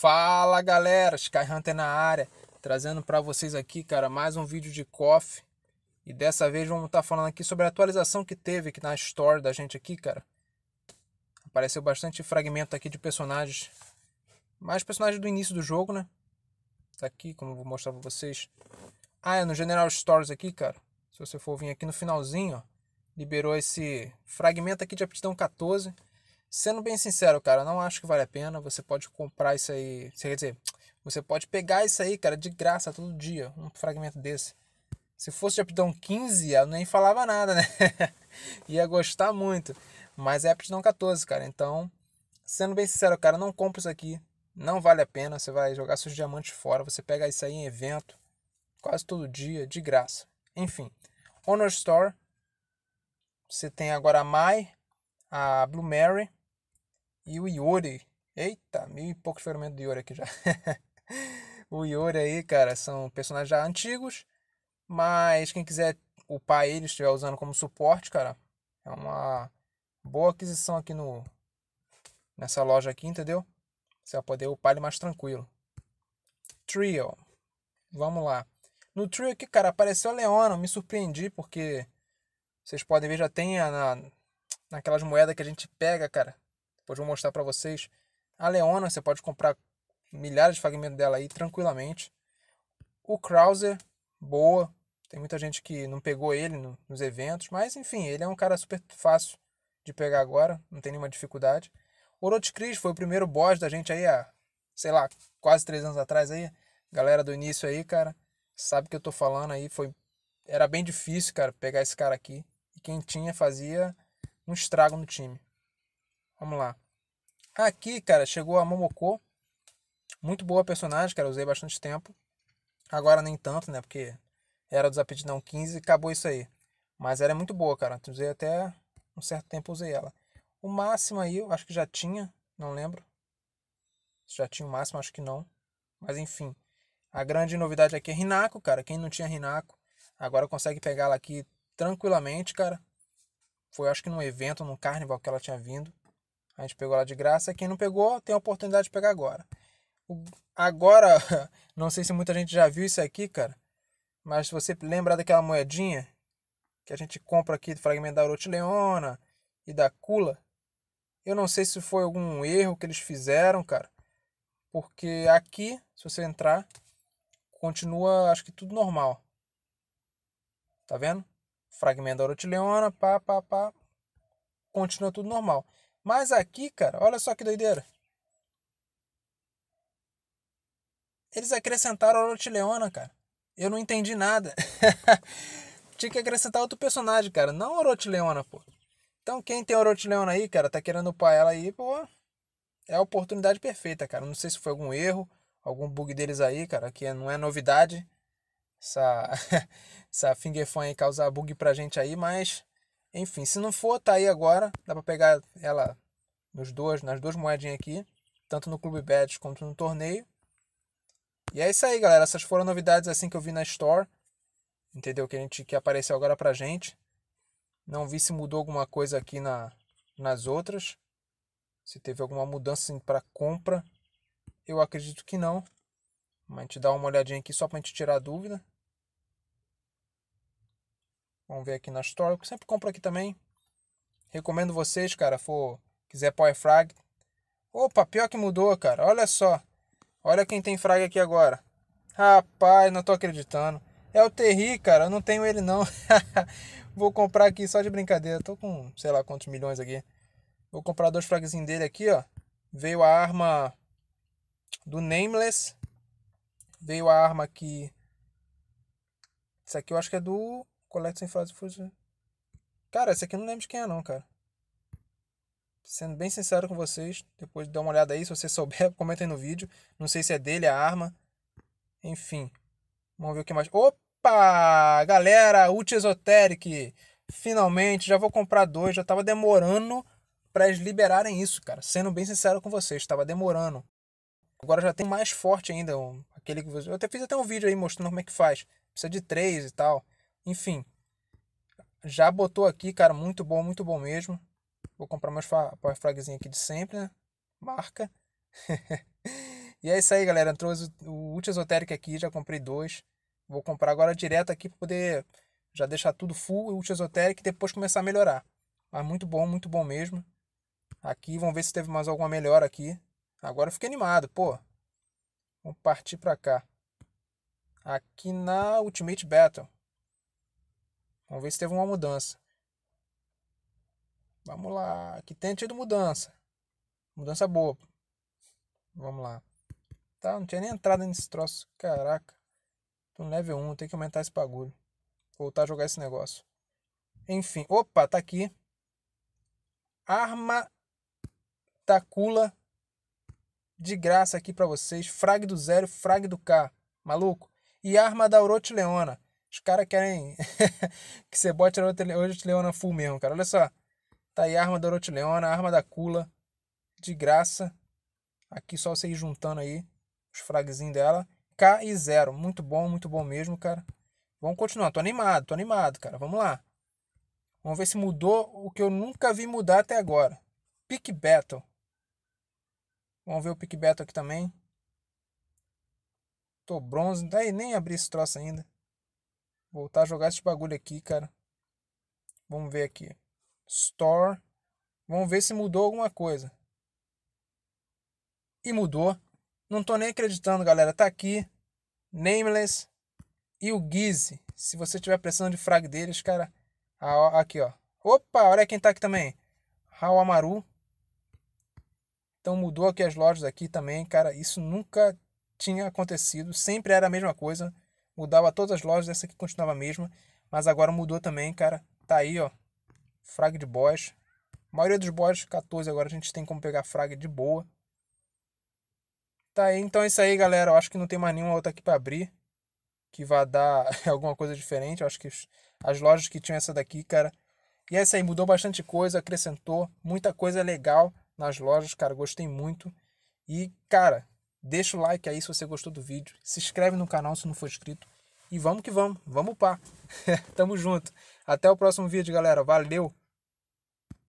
Fala galera, Sky Hunter na área, trazendo para vocês aqui, cara, mais um vídeo de coffee. E dessa vez vamos estar tá falando aqui sobre a atualização que teve aqui na store da gente aqui, cara. Apareceu bastante fragmento aqui de personagens, mais personagens do início do jogo, né? Tá aqui, como eu vou mostrar para vocês. Ah, é no General Stores aqui, cara. Se você for vir aqui no finalzinho, ó, liberou esse fragmento aqui de aptidão 14 Sendo bem sincero, cara, não acho que vale a pena. Você pode comprar isso aí. Quer dizer, você pode pegar isso aí, cara, de graça todo dia. Um fragmento desse. Se fosse de aptidão 15, eu nem falava nada, né? Ia gostar muito. Mas é aptidão 14, cara. Então, sendo bem sincero, cara, não compra isso aqui. Não vale a pena. Você vai jogar seus diamantes fora. Você pega isso aí em evento. Quase todo dia, de graça. Enfim. Honor Store. Você tem agora a Mai, a Blue Mary e o Iori. Eita, mil e poucos ferimentos de Iori aqui já. o Iori aí, cara, são personagens já antigos, mas quem quiser upar ele, estiver usando como suporte, cara, é uma boa aquisição aqui no nessa loja aqui, entendeu? Você vai poder upar ele mais tranquilo. Trio. Vamos lá. No trio aqui, cara, apareceu a Leona. Me surpreendi porque vocês podem ver, já tem a, na, naquelas moedas que a gente pega, cara. Depois vou mostrar para vocês. A Leona, você pode comprar milhares de fragmentos dela aí tranquilamente. O Krauser, boa. Tem muita gente que não pegou ele no, nos eventos, mas enfim, ele é um cara super fácil de pegar agora, não tem nenhuma dificuldade. O Orotcris foi o primeiro boss da gente aí há, sei lá, quase três anos atrás aí. Galera do início aí, cara, sabe o que eu tô falando aí, foi era bem difícil, cara, pegar esse cara aqui. E quem tinha fazia um estrago no time. Vamos lá. Aqui, cara, chegou a Momoko. Muito boa personagem, cara. Usei bastante tempo. Agora nem tanto, né? Porque era dos aptidão 15 e acabou isso aí. Mas ela é muito boa, cara. Usei até um certo tempo, usei ela. O máximo aí, eu acho que já tinha. Não lembro. Já tinha o máximo, acho que não. Mas enfim. A grande novidade aqui é Rinaco, cara. Quem não tinha Rinaco, agora consegue pegá-la aqui tranquilamente, cara. Foi acho que num evento, num carnival que ela tinha vindo. A gente pegou lá de graça. Quem não pegou, tem a oportunidade de pegar agora. Agora, não sei se muita gente já viu isso aqui, cara. Mas se você lembrar daquela moedinha que a gente compra aqui do fragmento da Rotileona e da Cula, eu não sei se foi algum erro que eles fizeram, cara. Porque aqui, se você entrar, continua, acho que tudo normal. Tá vendo? Fragmento da Rotileona, pá, pá, pá. Continua tudo normal. Mas aqui, cara, olha só que doideira. Eles acrescentaram a Orotileona, cara. Eu não entendi nada. Tinha que acrescentar outro personagem, cara. Não a Orotileona, pô. Então quem tem a Orotileona aí, cara, tá querendo upar ela aí, pô. É a oportunidade perfeita, cara. Não sei se foi algum erro, algum bug deles aí, cara, que não é novidade. Essa, essa Fingerfan aí causar bug pra gente aí, mas enfim, se não for, tá aí agora. Dá para pegar ela nos dois, nas duas moedinhas aqui, tanto no Clube Bet quanto no torneio. E é isso aí, galera. Essas foram novidades assim que eu vi na Store. Entendeu? Que a gente que apareceu agora pra gente. Não vi se mudou alguma coisa aqui na, nas outras. Se teve alguma mudança assim, para compra. Eu acredito que não. Mas a gente dá uma olhadinha aqui só pra gente tirar a dúvida. Vamos ver aqui na Store. Eu sempre compro aqui também. Recomendo vocês, cara, for quiser Power Frag. Opa, pior que mudou, cara. Olha só. Olha quem tem frag aqui agora. Rapaz, não tô acreditando. É o Terry, cara. Eu não tenho ele não. Vou comprar aqui só de brincadeira. Tô com, sei lá, quantos milhões aqui. Vou comprar dois fragzinhos dele aqui, ó. Veio a arma do Nameless. Veio a arma aqui. Isso aqui eu acho que é do coleta sem frases fugidas. Cara, esse aqui eu não lembro de quem é, não, cara. Sendo bem sincero com vocês, depois dá uma olhada aí, se você souber, comenta aí no vídeo. Não sei se é dele, é a arma. Enfim. Vamos ver o que mais. Opa! Galera, Ult Esoteric! Finalmente, já vou comprar dois. Já tava demorando para eles liberarem isso, cara. Sendo bem sincero com vocês, tava demorando. Agora já tem mais forte ainda. Um, aquele que você... Eu até fiz até um vídeo aí mostrando como é que faz. Precisa de três e tal. Enfim, já botou aqui, cara, muito bom, muito bom mesmo. Vou comprar meus power fragzinho aqui de sempre, né? Marca. e é isso aí, galera. Entrou o Ultimate esotérico aqui, já comprei dois. Vou comprar agora direto aqui para poder já deixar tudo full, Ultimate esotérico e depois começar a melhorar. Mas muito bom, muito bom mesmo. Aqui, vamos ver se teve mais alguma melhora aqui. Agora eu fiquei animado, pô. Vamos partir para cá. Aqui na Ultimate Battle. Vamos ver se teve uma mudança. Vamos lá, que tem tido mudança. Mudança boa. Vamos lá. Tá, não tinha nem entrada nesse troço. Caraca. Tô no level 1, tem que aumentar esse bagulho. Voltar a jogar esse negócio. Enfim, opa, tá aqui. Arma Tacula de graça aqui para vocês. Frag do zero, frag do K, maluco. E arma da Orochi Leona. Os caras querem que você bote a Leona full mesmo, cara. Olha só. Tá aí a arma da Leona a arma da Kula. De graça. Aqui só você ir juntando aí os fragzinhos dela. K e zero. Muito bom, muito bom mesmo, cara. Vamos continuar. Tô animado, tô animado, cara. Vamos lá. Vamos ver se mudou o que eu nunca vi mudar até agora. Pick Battle. Vamos ver o Pick Battle aqui também. Tô bronze. Daí nem abri esse troço ainda. Voltar a jogar esse bagulho aqui, cara. Vamos ver aqui. Store. Vamos ver se mudou alguma coisa. E mudou. Não tô nem acreditando, galera. Tá aqui. Nameless. E o Gizzy. Se você tiver precisando de frag deles, cara. Ah, aqui, ó. Opa, olha quem tá aqui também. Hawamaru. Então mudou aqui as lojas aqui também, cara. Isso nunca tinha acontecido. Sempre era a mesma coisa. Mudava todas as lojas, essa aqui continuava a mesma. Mas agora mudou também, cara. Tá aí, ó. Frag de boss. A maioria dos boss, 14 agora, a gente tem como pegar frag de boa. Tá aí, então é isso aí, galera. Eu acho que não tem mais nenhuma outra aqui para abrir. Que vá dar alguma coisa diferente. Eu acho que as lojas que tinham essa daqui, cara. E é isso aí, mudou bastante coisa, acrescentou muita coisa legal nas lojas, cara. Gostei muito. E, cara, Deixa o like aí se você gostou do vídeo. Se inscreve no canal se não for inscrito. E vamos que vamos. Vamos pá. Tamo junto. Até o próximo vídeo, galera. Valeu!